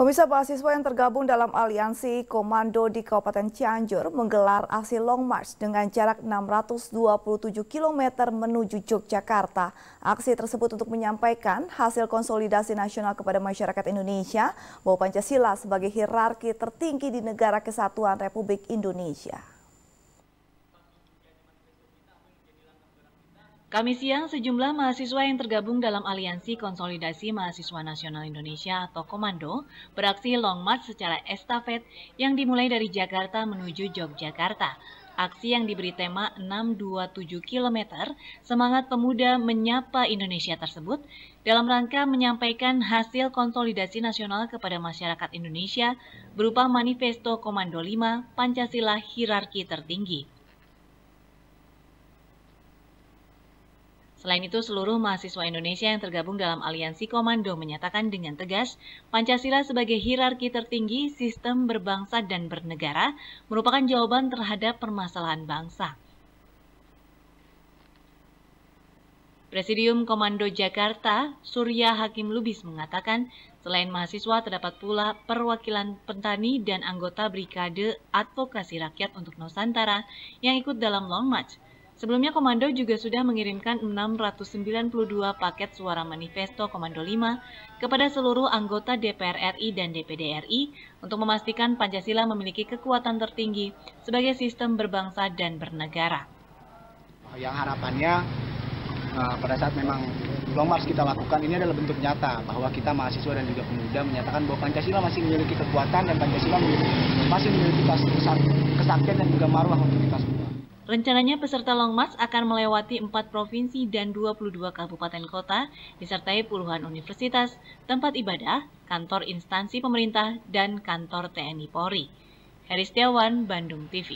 Pemirsa mahasiswa yang tergabung dalam aliansi komando di Kabupaten Cianjur menggelar aksi long march dengan jarak 627 km menuju Yogyakarta. Aksi tersebut untuk menyampaikan hasil konsolidasi nasional kepada masyarakat Indonesia bahwa Pancasila sebagai hierarki tertinggi di negara kesatuan Republik Indonesia. Kami siang, sejumlah mahasiswa yang tergabung dalam Aliansi Konsolidasi Mahasiswa Nasional Indonesia atau Komando beraksi long march secara estafet yang dimulai dari Jakarta menuju Yogyakarta. Aksi yang diberi tema 627 km Semangat Pemuda Menyapa Indonesia tersebut dalam rangka menyampaikan hasil konsolidasi nasional kepada masyarakat Indonesia berupa manifesto Komando 5 Pancasila Hierarki Tertinggi. Selain itu, seluruh mahasiswa Indonesia yang tergabung dalam aliansi komando menyatakan dengan tegas, Pancasila sebagai hierarki tertinggi, sistem berbangsa dan bernegara merupakan jawaban terhadap permasalahan bangsa. Presidium Komando Jakarta, Surya Hakim Lubis mengatakan, selain mahasiswa terdapat pula perwakilan petani dan anggota Brigade Advokasi Rakyat untuk Nusantara yang ikut dalam Long March. Sebelumnya Komando juga sudah mengirimkan 692 paket suara manifesto Komando 5 kepada seluruh anggota DPR RI dan DPD RI untuk memastikan Pancasila memiliki kekuatan tertinggi sebagai sistem berbangsa dan bernegara. Yang harapannya eh, pada saat memang long march kita lakukan ini adalah bentuk nyata bahwa kita mahasiswa dan juga pemuda menyatakan bahwa Pancasila masih memiliki kekuatan dan Pancasila masih memiliki kesaktian dan juga marwah untuk kita semua. Rencananya peserta long march akan melewati 4 provinsi dan 22 kabupaten kota, disertai puluhan universitas, tempat ibadah, kantor instansi pemerintah, dan kantor TNI Polri. Heri Setiawan, Bandung TV.